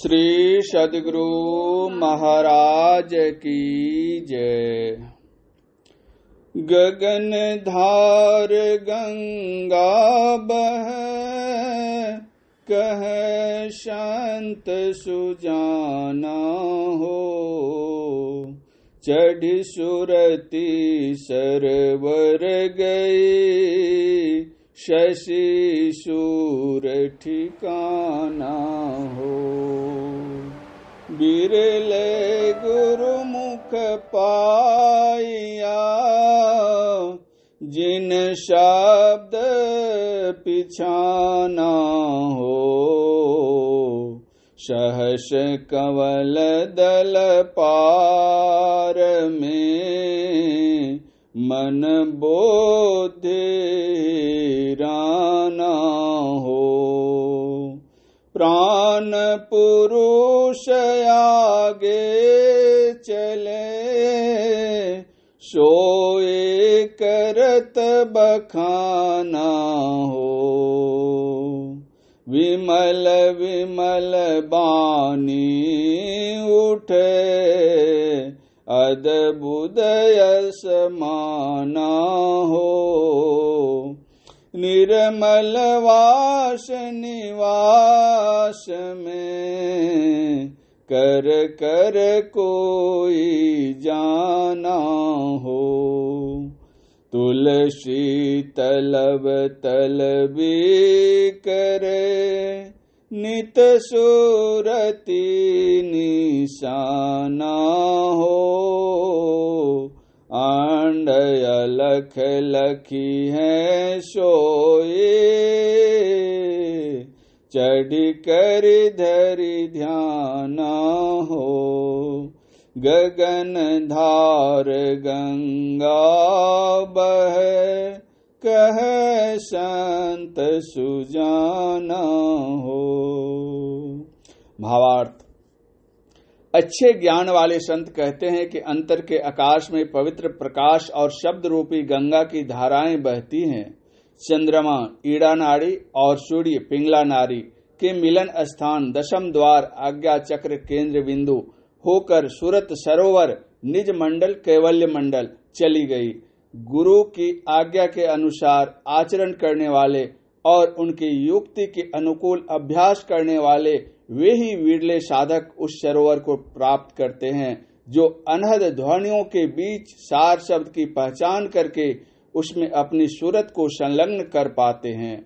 श्री सदगुरु महाराज की जय गगन धार गंगा बह कह शांत सुजाना हो चढ़ सुरती सरवर गई शशि सूर ठिकाना हो बिरले गुरु मुख पाया जिन शब्द पिछाना हो सहस कवल दल पार में मन बोध निराना हो प्राण पुरुष आगे चले सोए करत बखाना हो विमल विमल बानी उठे अदबुदय समाना हो निर्मल निवास में कर कर कोई जाना हो तुलसी तलब तल करे नित सूरती निशाना हो आंडय लख लखी है सोए चढ़ कर धरी ध्यान हो गगन धार गंगा बह कह संत सुजाना हो भावार्थ अच्छे ज्ञान वाले संत कहते हैं कि अंतर के आकाश में पवित्र प्रकाश और शब्द रूपी गंगा की धाराएं बहती हैं चंद्रमा ईड़ा नाड़ी और सूर्य पिंगला नारी के मिलन स्थान दशम द्वार आज्ञा चक्र केंद्र बिंदु होकर सूरत सरोवर निज मंडल कैवल्य मंडल चली गई गुरु की आज्ञा के अनुसार आचरण करने वाले और उनकी युक्ति के अनुकूल अभ्यास करने वाले वे ही विरले साधक उस सरोवर को प्राप्त करते हैं जो अनहद ध्वनियों के बीच सार शब्द की पहचान करके उसमें अपनी सूरत को संलग्न कर पाते हैं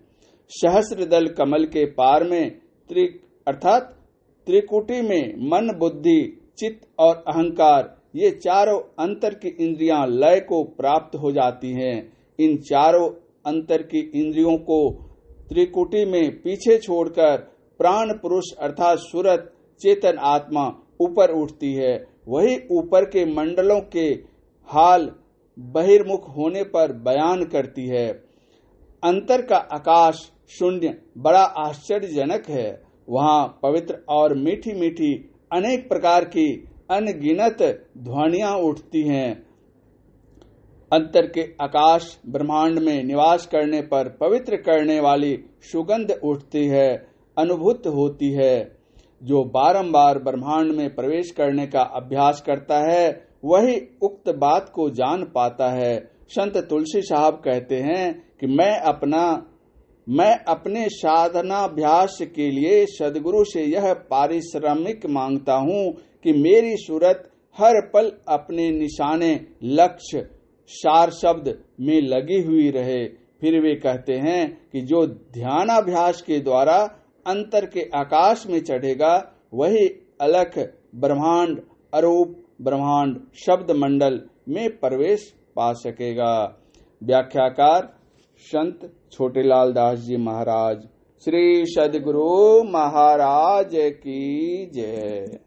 सहस्र दल कमल के पार में त्रि अर्थात त्रिकुटी में मन बुद्धि चित्त और अहंकार ये चारों अंतर की इंद्रियां लय को प्राप्त हो जाती हैं इन चारों अंतर की इंद्रियों को त्रिकुटी में पीछे छोड़कर प्राण पुरुष अर्थात सूरत चेतन आत्मा ऊपर उठती है वही ऊपर के मंडलों के हाल बहिर्मुख होने पर बयान करती है अंतर का आकाश शून्य बड़ा आश्चर्यजनक है वहाँ पवित्र और मीठी मीठी अनेक प्रकार की अनगिनत ध्वनिया उठती हैं अंतर के आकाश ब्रह्मांड में निवास करने पर पवित्र करने वाली सुगंध उठती है अनुभूत होती है जो बारंबार ब्रह्मांड में प्रवेश करने का अभ्यास करता है वही उक्त बात को जान पाता है संत तुलसी साहब कहते हैं कि मैं अपना मैं अपने साधनाभ्यास के लिए सदगुरु से यह पारिश्रमिक मांगता हूँ कि मेरी सूरत हर पल अपने निशाने लक्ष्य सार शब्द में लगी हुई रहे फिर वे कहते हैं कि जो ध्यान अभ्यास के द्वारा अंतर के आकाश में चढ़ेगा वही अलख ब्रह्मांड अरूप ब्रह्मांड शब्द मंडल में प्रवेश पा सकेगा व्याख्याकार संत छोटेलाल दास जी महाराज श्री सदगुरु महाराज की जय